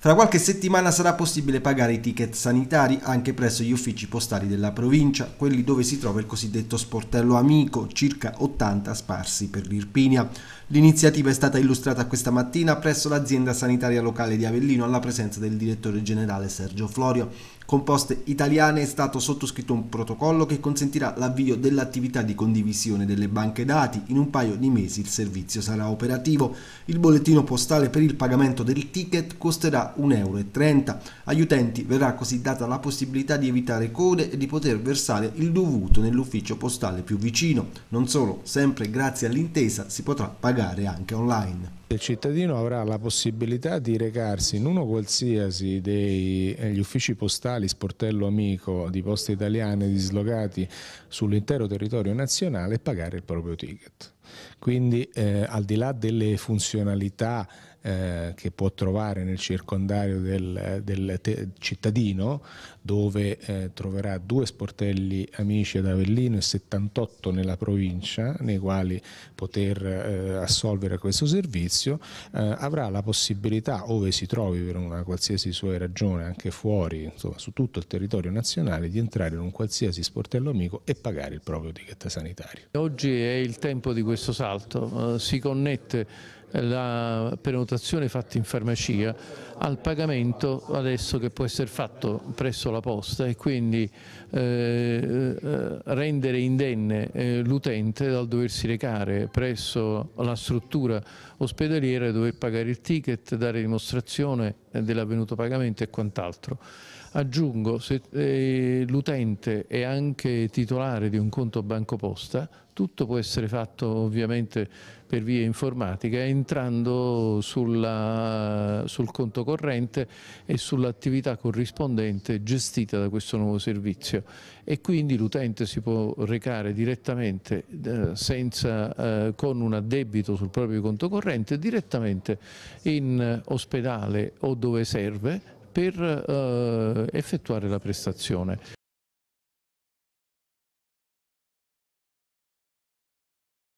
Fra qualche settimana sarà possibile pagare i ticket sanitari anche presso gli uffici postali della provincia, quelli dove si trova il cosiddetto sportello amico, circa 80 sparsi per l'Irpinia. L'iniziativa è stata illustrata questa mattina presso l'azienda sanitaria locale di Avellino alla presenza del direttore generale Sergio Florio. Con Poste Italiane è stato sottoscritto un protocollo che consentirà l'avvio dell'attività di condivisione delle banche dati. In un paio di mesi il servizio sarà operativo. Il bollettino postale per il pagamento del ticket costerà 1,30 euro. Agli utenti verrà così data la possibilità di evitare code e di poter versare il dovuto nell'ufficio postale più vicino. Non solo, sempre grazie all'intesa si potrà pagare anche online il cittadino avrà la possibilità di recarsi in uno qualsiasi degli eh, uffici postali Sportello Amico di Poste Italiane dislocati sull'intero territorio nazionale e pagare il proprio ticket. Quindi eh, al di là delle funzionalità eh, che può trovare nel circondario del, del te, cittadino, dove eh, troverà due sportelli amici ad Avellino e 78 nella provincia, nei quali poter eh, assolvere questo servizio, eh, avrà la possibilità, ove si trovi per una qualsiasi sua ragione, anche fuori, insomma, su tutto il territorio nazionale, di entrare in un qualsiasi sportello amico e pagare il proprio ticket sanitario. Oggi è il tempo di questo questo salto, eh, si connette la prenotazione fatta in farmacia al pagamento adesso che può essere fatto presso la posta e quindi eh, eh, rendere indenne eh, l'utente dal doversi recare presso la struttura ospedaliera, dover pagare il ticket, dare dimostrazione dell'avvenuto pagamento e quant'altro. Aggiungo, se eh, l'utente è anche titolare di un conto bancoposta, tutto può essere fatto ovviamente per via informatica entrando sulla, sul conto corrente e sull'attività corrispondente gestita da questo nuovo servizio e quindi l'utente si può recare direttamente eh, senza, eh, con un addebito sul proprio conto corrente direttamente in ospedale o dove serve per eh, effettuare la prestazione.